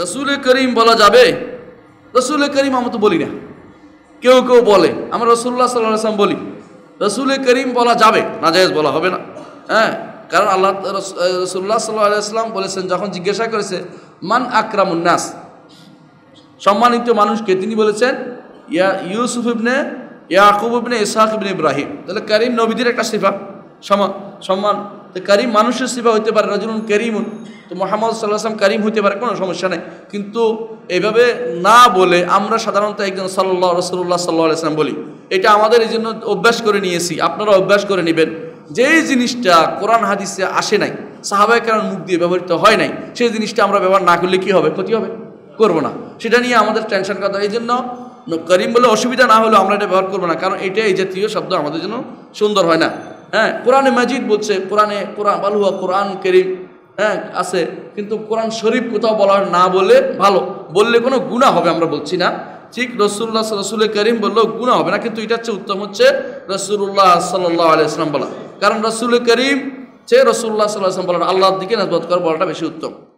রসুলের করিম বলা যাবে রসুলের করিম আমি তো বলি না কেউ কেউ বলে আমরা রসুল্লাহ সাল্লাম বলি রসুলের করিম বলা যাবে না জায়েজ বলা হবে না হ্যাঁ কারণ আল্লাহ রসুল্লাহ সাল্লাহ বলেছেন যখন জিজ্ঞাসা করেছে মান আকরামুন্নাস সম্মানিত মানুষকে তিনি বলেছেন ইয়া ইউসুফ ইবনে আকুব ইবনে ইসাহ ইবনে ইব্রাহিম তাহলে করিম নবীদের একটা সিফা সম্মান তো করিম মানুষের সেবা হইতে পারে রজুলুন করিমুন তো মোহাম্মদ আসলাম করিম হইতে পারে কোনো সমস্যা নেই কিন্তু এইভাবে না বলে আমরা সাধারণত একজন সাল্লাহ রসল্লাহ সাল্লাহ আসলাম বলি এটা আমাদের এই জন্য অভ্যাস করে নিয়েছি আপনারা অভ্যাস করে নেবেন যেই জিনিসটা কোরআন হাদিসে আসে নাই সাহাবায় কারণ মুখ দিয়ে ব্যবহৃত হয় নাই সেই জিনিসটা আমরা ব্যবহার না করলে কী হবে ক্ষতি হবে করবো না সেটা নিয়ে আমাদের টেনশন কথা এই জন্য করিম বলে অসুবিধা না হলেও আমরা এটা ব্যবহার করবো না কারণ এটা এই জাতীয় শব্দ আমাদের জন্য সুন্দর হয় না হ্যাঁ কোরআনে মাজিদ বলছে কোরআনে কোরআন বালুয়া কোরআন কেরিম হ্যাঁ আছে কিন্তু কোরআন শরীফ কোথাও বলার না বলে ভালো বললে কোনো গুণা হবে আমরা বলছি না ঠিক রসুল্লাহ রসুল করিম বললেও গুণা হবে না কিন্তু এটা হচ্ছে উত্তম হচ্ছে রসুল্লাহ সাল্লাহ আলিয়াল্লাম বলা কারণ রসুল করিম সে রসুল্লাহ সাল্লাহ বলার আল্লাহর দিকে নাজবত করা বলাটা বেশি উত্তম